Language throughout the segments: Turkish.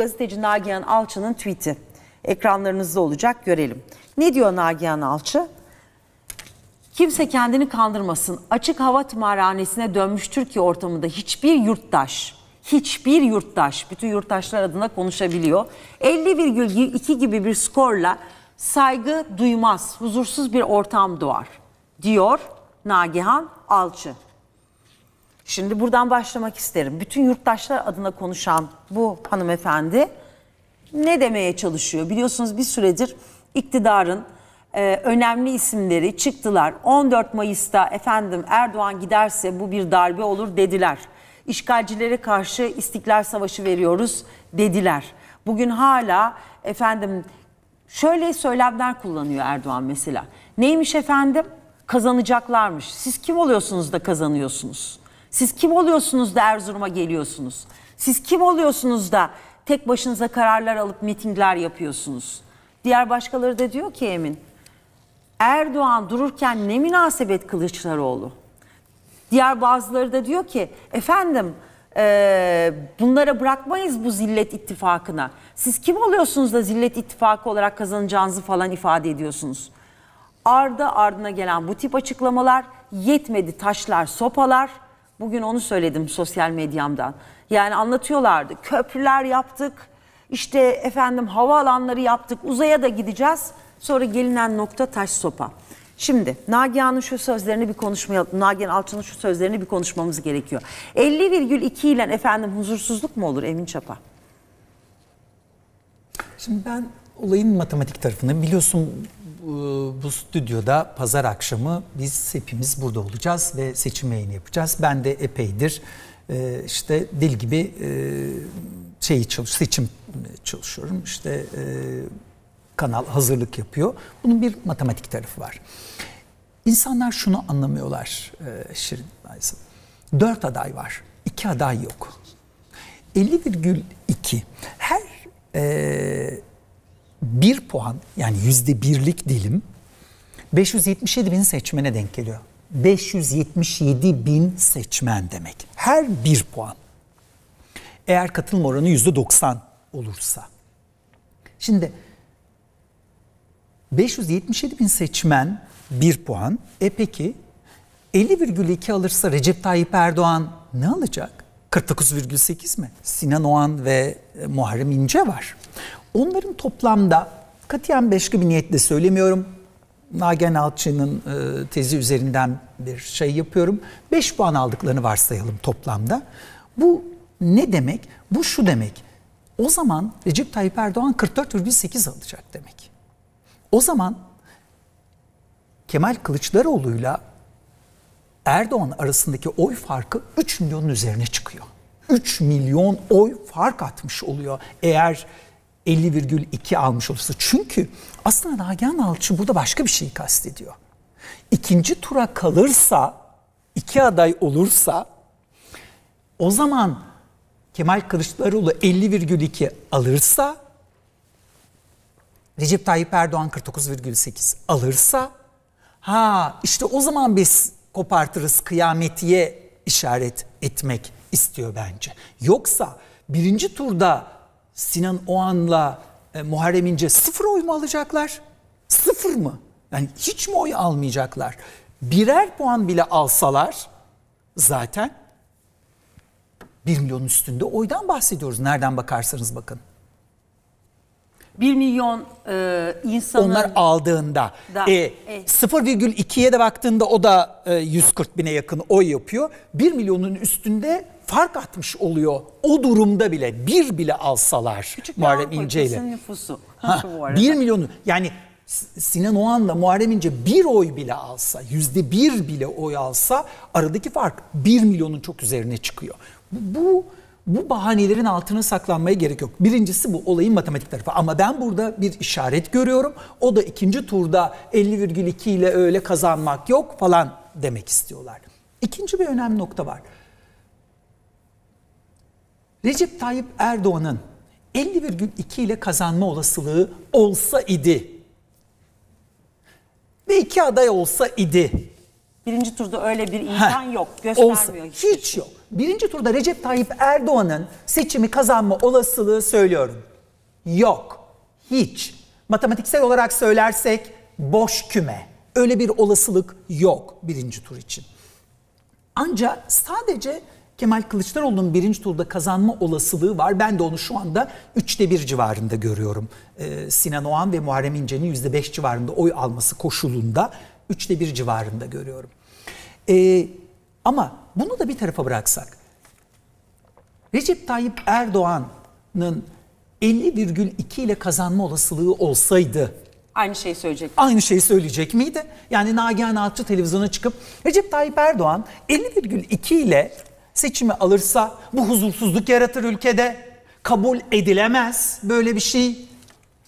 gazeteci Nagihan Alçı'nın tweet'i. Ekranlarınızda olacak görelim. Ne diyor Nagihan Alçı? Kimse kendini kandırmasın. Açık hava tımarhanesine dönmüş Türkiye ortamında hiçbir yurttaş, hiçbir yurttaş, bütün yurttaşlar adına konuşabiliyor. 50,2 gibi bir skorla saygı duymaz, huzursuz bir ortam doğar diyor Nagihan Alçı. Şimdi buradan başlamak isterim. Bütün yurttaşlar adına konuşan bu hanımefendi ne demeye çalışıyor? Biliyorsunuz bir süredir iktidarın e, önemli isimleri çıktılar. 14 Mayıs'ta efendim Erdoğan giderse bu bir darbe olur dediler. İşgalcilere karşı istiklal Savaşı veriyoruz dediler. Bugün hala efendim şöyle söylemler kullanıyor Erdoğan mesela. Neymiş efendim? Kazanacaklarmış. Siz kim oluyorsunuz da kazanıyorsunuz? Siz kim oluyorsunuz da Erzurum'a geliyorsunuz? Siz kim oluyorsunuz da tek başınıza kararlar alıp mitingler yapıyorsunuz? Diğer başkaları da diyor ki Emin, Erdoğan dururken ne münasebet Kılıçdaroğlu? Diğer bazıları da diyor ki efendim e, bunlara bırakmayız bu zillet ittifakına. Siz kim oluyorsunuz da zillet ittifakı olarak kazanacağınızı falan ifade ediyorsunuz. Arda ardına gelen bu tip açıklamalar yetmedi taşlar sopalar Bugün onu söyledim sosyal medyamdan. Yani anlatıyorlardı. Köprüler yaptık. İşte efendim havaalanları yaptık. Uzaya da gideceğiz. Sonra gelinen nokta taş sopa. Şimdi Nagihan'ın şu sözlerini bir konuşmayalım. Nagihan Alçın'ın şu sözlerini bir konuşmamız gerekiyor. 50,2 ile efendim huzursuzluk mu olur Emin Çapa? Şimdi ben olayın matematik tarafını biliyorsun bu stüdyoda pazar akşamı biz hepimiz burada olacağız ve seçim yayını yapacağız. Ben de epeydir e, işte dil gibi e, şeyi çalış, seçim çalışıyorum. İşte e, kanal hazırlık yapıyor. Bunun bir matematik tarafı var. İnsanlar şunu anlamıyorlar Şirin Aysel. Dört aday var. iki aday yok. 50,2. Her e, 1 puan yani yüzde birlik dilim 577 bin seçmene denk geliyor. 577 bin seçmen demek. Her bir puan. Eğer katılım oranı yüzde 90 olursa. Şimdi 577 bin seçmen bir puan. E peki 50,2 alırsa Recep Tayyip Erdoğan ne alacak? 49,8 mi? Sinan Oğan ve e, Muharrem İnce var. Onların toplamda katiyen beş gibi niyetle söylemiyorum. Nagen Alçı'nın e, tezi üzerinden bir şey yapıyorum. 5 puan aldıklarını varsayalım toplamda. Bu ne demek? Bu şu demek. O zaman Recep Tayyip Erdoğan 44,8 alacak demek. O zaman Kemal Kılıçdaroğlu'yla Erdoğan arasındaki oy farkı 3 milyonun üzerine çıkıyor. 3 milyon oy fark atmış oluyor. Eğer 50,2 almış olursa. Çünkü aslında Nagihan Alçı burada başka bir şeyi kastediyor. İkinci tura kalırsa, iki aday olursa o zaman Kemal Kılıçdaroğlu 50,2 alırsa Recep Tayyip Erdoğan 49,8 alırsa ha işte o zaman biz kopartırız kıyametiye işaret etmek istiyor bence. Yoksa birinci turda Sinan Oğan'la e, Muharrem İnce sıfır oy mu alacaklar? Sıfır mı? Yani hiç mi oy almayacaklar? Birer puan bile alsalar zaten 1 milyon üstünde oydan bahsediyoruz. Nereden bakarsanız bakın. 1 milyon e, insanın... Onlar aldığında. Da, e, e. 0,2'ye de baktığında o da e, 140 bine yakın oy yapıyor. 1 milyonun üstünde fark atmış oluyor. O durumda bile bir bile alsalar Küçük Muharrem İnce ile. bir milyonu yani Sinan Oğan'la Muharrem İnce bir oy bile alsa, yüzde bir bile oy alsa aradaki fark bir milyonun çok üzerine çıkıyor. Bu, bu bu bahanelerin altına saklanmaya gerek yok. Birincisi bu olayın matematik tarafı. Ama ben burada bir işaret görüyorum. O da ikinci turda 50,2 ile öyle kazanmak yok falan demek istiyorlar. İkinci bir önemli nokta var. Recep Tayyip Erdoğan'ın 50,2 ile kazanma olasılığı olsa idi ve iki aday olsa idi. Birinci turda öyle bir imkan Heh, yok. Göstermiyor olsa, hiç. Hiç şey. yok. Birinci turda Recep Tayyip Erdoğan'ın seçimi kazanma olasılığı söylüyorum. Yok. Hiç. Matematiksel olarak söylersek boş küme. Öyle bir olasılık yok birinci tur için. Ancak sadece Kemal Kılıçdaroğlu'nun birinci turda kazanma olasılığı var. Ben de onu şu anda üçte bir civarında görüyorum. Ee, Sinan Oğan ve Muharrem İnce'nin yüzde beş civarında oy alması koşulunda üçte bir civarında görüyorum. Ee, ama bunu da bir tarafa bıraksak. Recep Tayyip Erdoğan'ın 50,2 ile kazanma olasılığı olsaydı Aynı şeyi söyleyecek. Aynı şeyi söyleyecek miydi? Yani Nagihan Atçı televizyona çıkıp Recep Tayyip Erdoğan 50,2 ile seçimi alırsa bu huzursuzluk yaratır ülkede. Kabul edilemez böyle bir şey.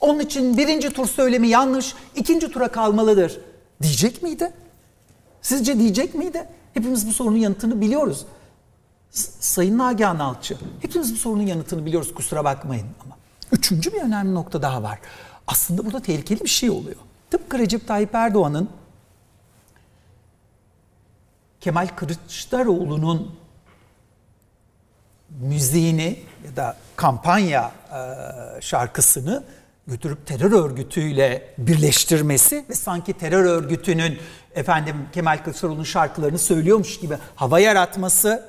Onun için birinci tur söylemi yanlış, ikinci tura kalmalıdır. Diyecek miydi? Sizce diyecek miydi? Hepimiz bu sorunun yanıtını biliyoruz. S Sayın Nagihan Alçı, hepimiz bu sorunun yanıtını biliyoruz kusura bakmayın ama. Üçüncü bir önemli nokta daha var. Aslında burada tehlikeli bir şey oluyor. Tıpkı Recep Tayyip Erdoğan'ın Kemal Kılıçdaroğlu'nun müziğini ya da kampanya e, şarkısını götürüp terör örgütüyle birleştirmesi ve sanki terör örgütünün efendim Kemal Kılıçdaroğlu'nun şarkılarını söylüyormuş gibi hava yaratması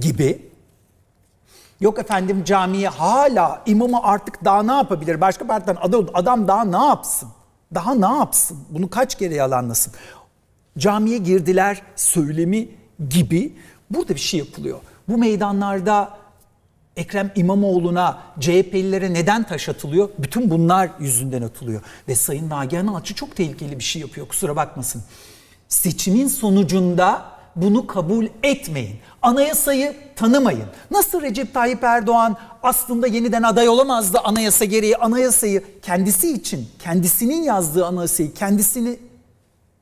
gibi Yok efendim camiye hala imamı artık daha ne yapabilir? Başka partiden adam, adam daha ne yapsın? Daha ne yapsın? Bunu kaç kere yalanlasın? Camiye girdiler söylemi gibi burada bir şey yapılıyor bu meydanlarda Ekrem İmamoğlu'na, CHP'lilere neden taş atılıyor? Bütün bunlar yüzünden atılıyor. Ve Sayın Nagihan Alçı çok tehlikeli bir şey yapıyor kusura bakmasın. Seçimin sonucunda bunu kabul etmeyin. Anayasayı tanımayın. Nasıl Recep Tayyip Erdoğan aslında yeniden aday olamazdı anayasa gereği anayasayı kendisi için, kendisinin yazdığı anayasayı kendisini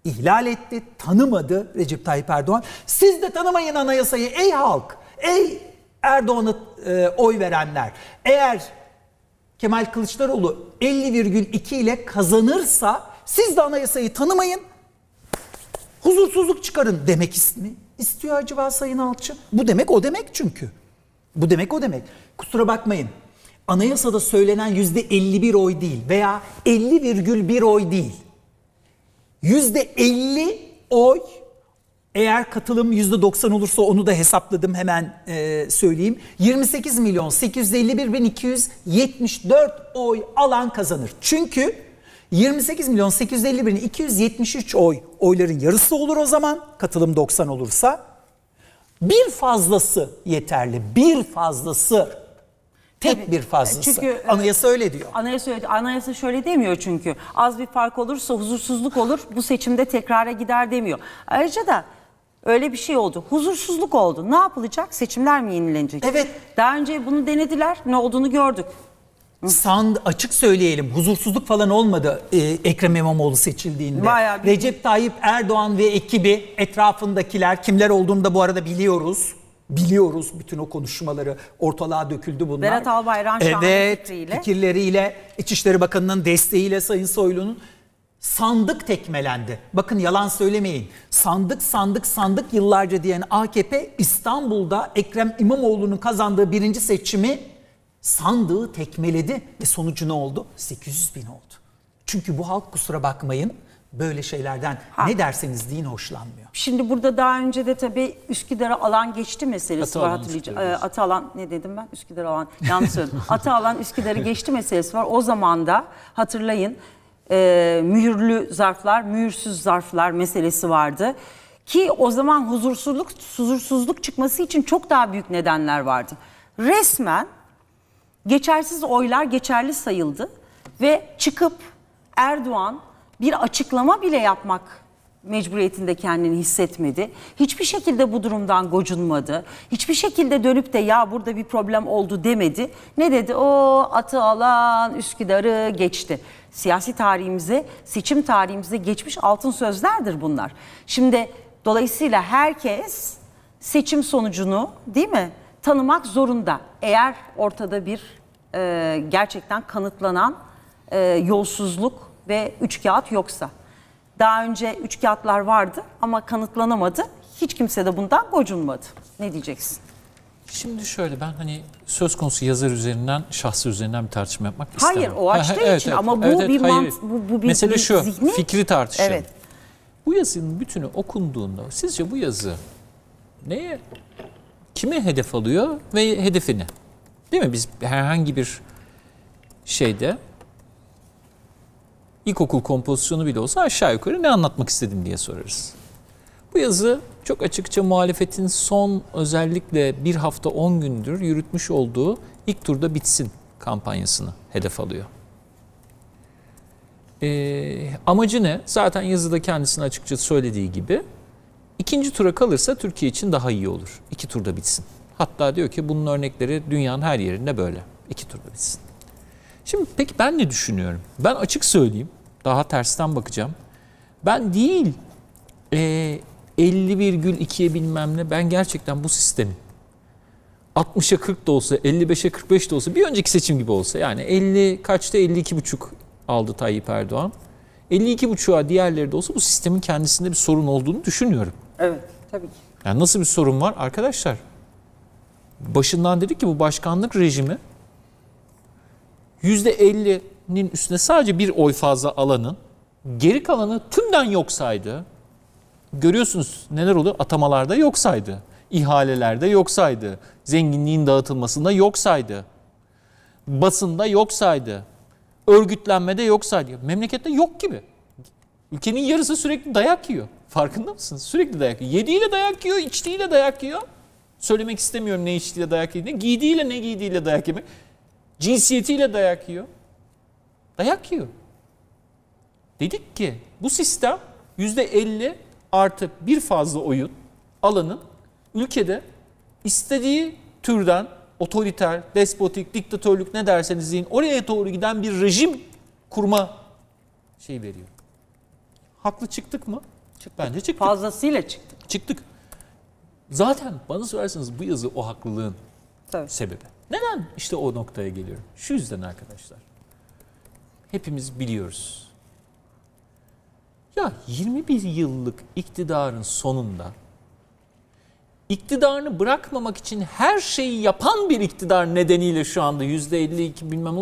ihlal etti, tanımadı Recep Tayyip Erdoğan. Siz de tanımayın anayasayı ey halk. Ey Erdoğan'a e, oy verenler eğer Kemal Kılıçdaroğlu 50,2 ile kazanırsa siz de anayasayı tanımayın huzursuzluk çıkarın demek ismi istiyor acaba Sayın Alçın? Bu demek o demek çünkü. Bu demek o demek. Kusura bakmayın anayasada söylenen yüzde 51 oy değil veya 50,1 oy değil. Yüzde 50 oy eğer katılım %90 olursa onu da hesapladım hemen e, söyleyeyim. 28 milyon 851 bin 274 oy alan kazanır. Çünkü 28 milyon 851 bin 273 oy oyların yarısı olur o zaman katılım 90 olursa. Bir fazlası yeterli. Bir fazlası. Tek Tabii. bir fazlası. Çünkü e, anayasa öyle diyor. Anayasa öyle, anayasa şöyle demiyor çünkü. Az bir fark olursa huzursuzluk olur. Bu seçimde tekrara gider demiyor. Ayrıca da Öyle bir şey oldu. Huzursuzluk oldu. Ne yapılacak? Seçimler mi yenilenecek? Evet. Daha önce bunu denediler. Ne olduğunu gördük. Sand açık söyleyelim huzursuzluk falan olmadı e, Ekrem İmamoğlu seçildiğinde. Bayağı bir... Recep Tayyip Erdoğan ve ekibi etrafındakiler kimler olduğunu da bu arada biliyoruz. Biliyoruz bütün o konuşmaları ortalığa döküldü bunlar. Berat Albayrak'ın evet, fikriyle. fikirleriyle İçişleri Bakanı'nın desteğiyle Sayın Soylu'nun sandık tekmelendi. Bakın yalan söylemeyin. Sandık sandık sandık yıllarca diyen AKP İstanbul'da Ekrem İmamoğlu'nun kazandığı birinci seçimi sandığı tekmeledi ve sonucu ne oldu? 800 bin oldu. Çünkü bu halk kusura bakmayın böyle şeylerden ha. ne derseniz deyin hoşlanmıyor. Şimdi burada daha önce de tabii Üsküdar'a alan geçti meselesi Atalan var hatırlayacağım. Ee, Atalan ne dedim ben? Üsküdar alan yanlış söyledim. alan Üsküdar'ı geçti meselesi var. O zaman da hatırlayın e, mühürlü zarflar, mühürsüz zarflar meselesi vardı. Ki o zaman huzursuzluk, huzursuzluk çıkması için çok daha büyük nedenler vardı. Resmen geçersiz oylar geçerli sayıldı ve çıkıp Erdoğan bir açıklama bile yapmak mecburiyetinde kendini hissetmedi. Hiçbir şekilde bu durumdan gocunmadı. Hiçbir şekilde dönüp de ya burada bir problem oldu demedi. Ne dedi? O atı alan Üsküdar'ı geçti. Siyasi tarihimize, seçim tarihimize geçmiş altın sözlerdir bunlar. Şimdi dolayısıyla herkes seçim sonucunu değil mi tanımak zorunda. Eğer ortada bir e, gerçekten kanıtlanan e, yolsuzluk ve üç kağıt yoksa. Daha önce üç kağıtlar vardı ama kanıtlanamadı. Hiç kimse de bundan gocunmadı. Ne diyeceksin? Şimdi şöyle ben hani söz konusu yazar üzerinden, şahsı üzerinden bir tartışma yapmak hayır, istemem. Hayır o açtığı ha, evet, için evet, ama bu evet, bir hayır. mant bu, bu bir Mesele bir şu, zihni... fikri tartışalım. Evet. Bu yazının bütünü okunduğunda sizce bu yazı neye, kime hedef alıyor ve hedefini? Değil mi? Biz herhangi bir şeyde ilkokul kompozisyonu bile olsa aşağı yukarı ne anlatmak istedim diye sorarız. Bu yazı çok açıkça muhalefetin son özellikle bir hafta on gündür yürütmüş olduğu ilk turda bitsin kampanyasını hedef alıyor. Ee, amacı ne? Zaten yazıda kendisini açıkça söylediği gibi ikinci tura kalırsa Türkiye için daha iyi olur. İki turda bitsin. Hatta diyor ki bunun örnekleri dünyanın her yerinde böyle. İki turda bitsin. Şimdi peki ben ne düşünüyorum? Ben açık söyleyeyim. Daha tersten bakacağım. Ben değil e, 50,2'ye bilmem ne. Ben gerçekten bu sistemin 60'a 40 da olsa, 55'e 45 de olsa, bir önceki seçim gibi olsa yani 50 kaçta 52,5 aldı Tayyip Erdoğan. 52,5'a diğerleri de olsa bu sistemin kendisinde bir sorun olduğunu düşünüyorum. Evet, tabii ki. Yani nasıl bir sorun var arkadaşlar? Başından dedik ki bu başkanlık rejimi %50'nin üstüne sadece bir oy fazla alanın geri kalanı tümden yok saydı. Görüyorsunuz neler oluyor? Atamalarda yok saydı. İhalelerde yok saydı. Zenginliğin dağıtılmasında yok saydı. Basında yok saydı. Örgütlenmede yok saydı. Memlekette yok gibi. Ülkenin yarısı sürekli dayak yiyor. Farkında mısınız? Sürekli dayak yiyor. Yediğiyle dayak yiyor, içtiğiyle dayak yiyor. Söylemek istemiyorum ne içtiğiyle dayak yediğini. Giydiğiyle ne giydiğiyle dayak yemek. Cinsiyetiyle dayak yiyor. Dayak yiyor. Dedik ki bu sistem yüzde %50 artı bir fazla oyun alanın ülkede istediği türden otoriter, despotik, diktatörlük ne derseniz deyin oraya doğru giden bir rejim kurma şey veriyor. Haklı çıktık mı? Çık Bence çıktık. Fazlasıyla çıktık. Çıktık. Zaten bana sorarsanız bu yazı o haklılığın Tabii. sebebi. Neden işte o noktaya geliyorum? Şu yüzden arkadaşlar. Hepimiz biliyoruz. Ya 21 yıllık iktidarın sonunda iktidarını bırakmamak için her şeyi yapan bir iktidar nedeniyle şu anda %52 bilmem